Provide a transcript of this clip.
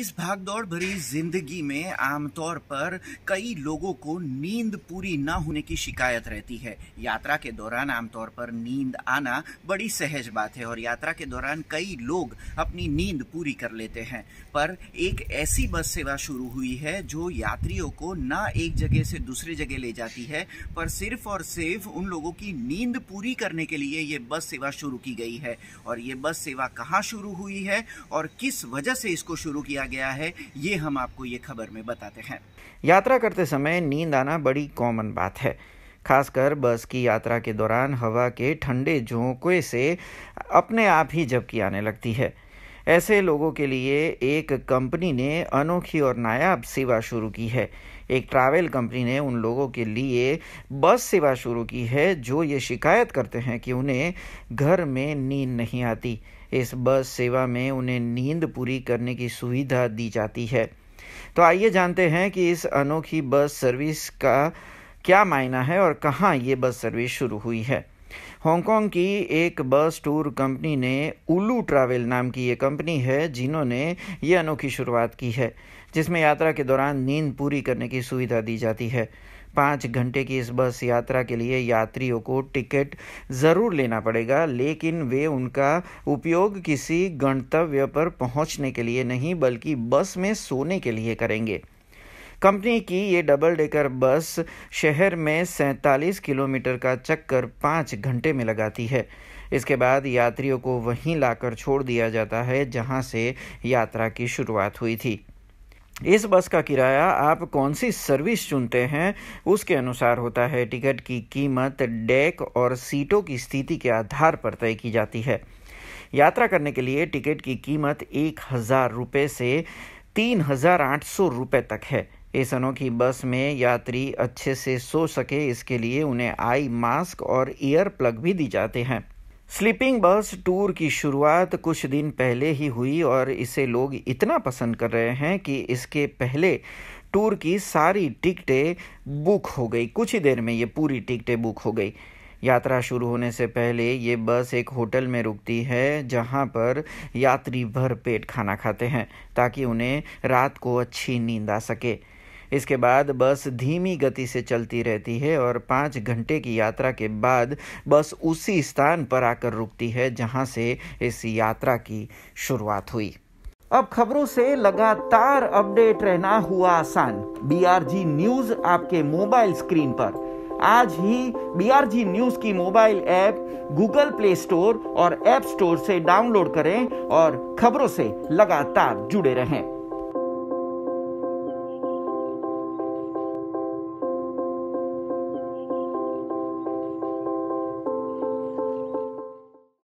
इस भागदौड़ भरी जिंदगी में आमतौर पर कई लोगों को नींद पूरी ना होने की शिकायत रहती है यात्रा के दौरान आमतौर पर नींद आना बड़ी सहज बात है और यात्रा के दौरान कई लोग अपनी नींद पूरी कर लेते हैं पर एक ऐसी बस सेवा शुरू हुई है जो यात्रियों को ना एक जगह से दूसरी जगह ले जाती है पर सिर्फ और सिर्फ उन लोगों की नींद पूरी करने के लिए ये बस सेवा शुरू की गई है और ये बस सेवा कहाँ शुरू हुई है और किस वजह से इसको शुरू किया गया है ये हम आपको ये खबर में बताते हैं यात्रा करते समय नींद आना बड़ी कॉमन बात है खासकर बस की यात्रा के दौरान हवा के ठंडे झोंकों से अपने आप ही जबकि आने लगती है ऐसे लोगों के लिए एक कंपनी ने अनोखी और नायाब सेवा शुरू की है एक ट्रैवल कंपनी ने उन लोगों के लिए बस सेवा शुरू की है जो ये शिकायत करते हैं कि उन्हें घर में नींद नहीं आती इस बस सेवा में उन्हें नींद पूरी करने की सुविधा दी जाती है तो आइए जानते हैं कि इस अनोखी बस सर्विस का क्या मायना है और कहाँ ये बस सर्विस शुरू हुई है हांगकांग की एक बस टूर कंपनी ने उल्लू ट्रैवल नाम की ये कंपनी है जिन्होंने ये अनोखी शुरुआत की है जिसमें यात्रा के दौरान नींद पूरी करने की सुविधा दी जाती है पाँच घंटे की इस बस यात्रा के लिए यात्रियों को टिकट ज़रूर लेना पड़ेगा लेकिन वे उनका उपयोग किसी गंतव्य पर पहुंचने के लिए नहीं बल्कि बस में सोने के लिए करेंगे कंपनी की ये डबल डेकर बस शहर में सैंतालीस किलोमीटर का चक्कर पाँच घंटे में लगाती है इसके बाद यात्रियों को वहीं लाकर छोड़ दिया जाता है जहां से यात्रा की शुरुआत हुई थी इस बस का किराया आप कौन सी सर्विस चुनते हैं उसके अनुसार होता है टिकट की कीमत डेक और सीटों की स्थिति के आधार पर तय की जाती है यात्रा करने के लिए टिकट की कीमत एक हज़ार रुपये से तीन हज़ार आठ सौ रुपये तक है पेशनों की बस में यात्री अच्छे से सो सके इसके लिए उन्हें आई मास्क और ईयर प्लग भी दी जाते हैं स्लीपिंग बस टूर की शुरुआत कुछ दिन पहले ही हुई और इसे लोग इतना पसंद कर रहे हैं कि इसके पहले टूर की सारी टिकटें बुक हो गई कुछ ही देर में ये पूरी टिकटें बुक हो गई यात्रा शुरू होने से पहले ये बस एक होटल में रुकती है जहाँ पर यात्री भर पेट खाना खाते हैं ताकि उन्हें रात को अच्छी नींद आ सके इसके बाद बस धीमी गति से चलती रहती है और पाँच घंटे की यात्रा के बाद बस उसी स्थान पर आकर रुकती है जहाँ से इस यात्रा की शुरुआत हुई अब खबरों से लगातार अपडेट रहना हुआ आसान बीआरजी न्यूज आपके मोबाइल स्क्रीन पर आज ही बीआरजी न्यूज की mobile app Google Play Store और ऐप स्टोर से डाउनलोड करें और खबरों से लगातार जुड़े रहें